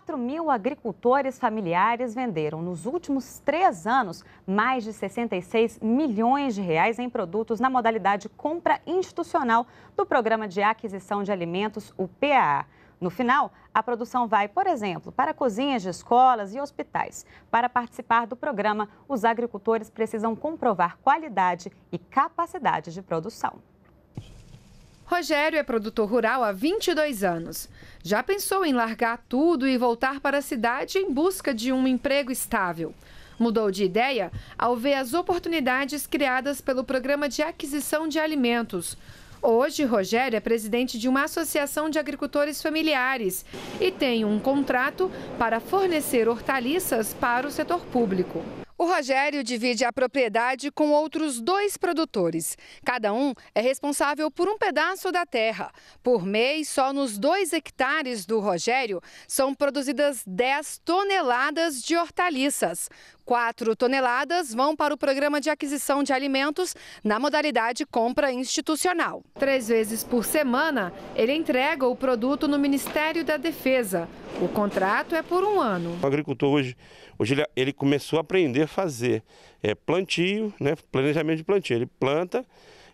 4 mil agricultores familiares venderam nos últimos três anos mais de 66 milhões de reais em produtos na modalidade compra institucional do Programa de Aquisição de Alimentos, o PAA. No final, a produção vai, por exemplo, para cozinhas de escolas e hospitais. Para participar do programa, os agricultores precisam comprovar qualidade e capacidade de produção. Rogério é produtor rural há 22 anos. Já pensou em largar tudo e voltar para a cidade em busca de um emprego estável. Mudou de ideia ao ver as oportunidades criadas pelo Programa de Aquisição de Alimentos. Hoje, Rogério é presidente de uma associação de agricultores familiares e tem um contrato para fornecer hortaliças para o setor público. O Rogério divide a propriedade com outros dois produtores. Cada um é responsável por um pedaço da terra. Por mês, só nos dois hectares do Rogério são produzidas 10 toneladas de hortaliças. 4 toneladas vão para o programa de aquisição de alimentos na modalidade compra institucional. Três vezes por semana, ele entrega o produto no Ministério da Defesa. O contrato é por um ano. O agricultor hoje, hoje ele, ele começou a aprender a fazer é, plantio, né, planejamento de plantio. Ele planta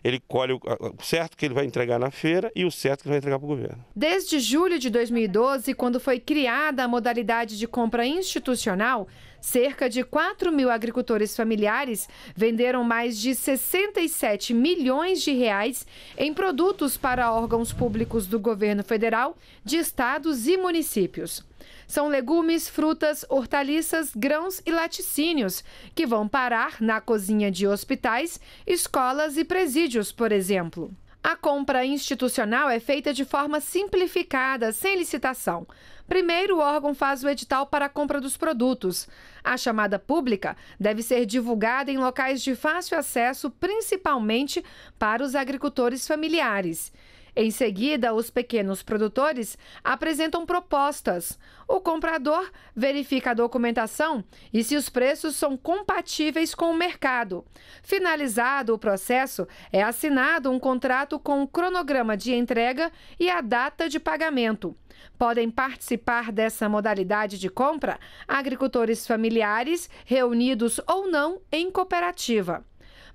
ele colhe o certo que ele vai entregar na feira e o certo que ele vai entregar para o governo. Desde julho de 2012, quando foi criada a modalidade de compra institucional, Cerca de 4 mil agricultores familiares venderam mais de 67 milhões de reais em produtos para órgãos públicos do governo federal, de estados e municípios. São legumes, frutas, hortaliças, grãos e laticínios, que vão parar na cozinha de hospitais, escolas e presídios, por exemplo. A compra institucional é feita de forma simplificada, sem licitação. Primeiro, o órgão faz o edital para a compra dos produtos. A chamada pública deve ser divulgada em locais de fácil acesso, principalmente para os agricultores familiares. Em seguida, os pequenos produtores apresentam propostas. O comprador verifica a documentação e se os preços são compatíveis com o mercado. Finalizado o processo, é assinado um contrato com o cronograma de entrega e a data de pagamento. Podem participar dessa modalidade de compra agricultores familiares, reunidos ou não em cooperativa.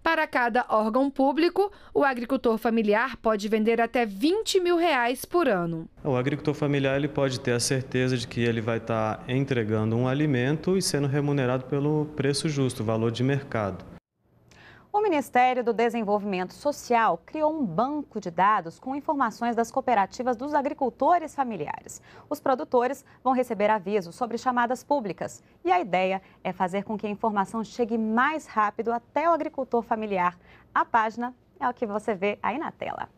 Para cada órgão público, o agricultor familiar pode vender até 20 mil reais por ano. O agricultor familiar ele pode ter a certeza de que ele vai estar tá entregando um alimento e sendo remunerado pelo preço justo, valor de mercado. O Ministério do Desenvolvimento Social criou um banco de dados com informações das cooperativas dos agricultores familiares. Os produtores vão receber avisos sobre chamadas públicas. E a ideia é fazer com que a informação chegue mais rápido até o agricultor familiar. A página é o que você vê aí na tela.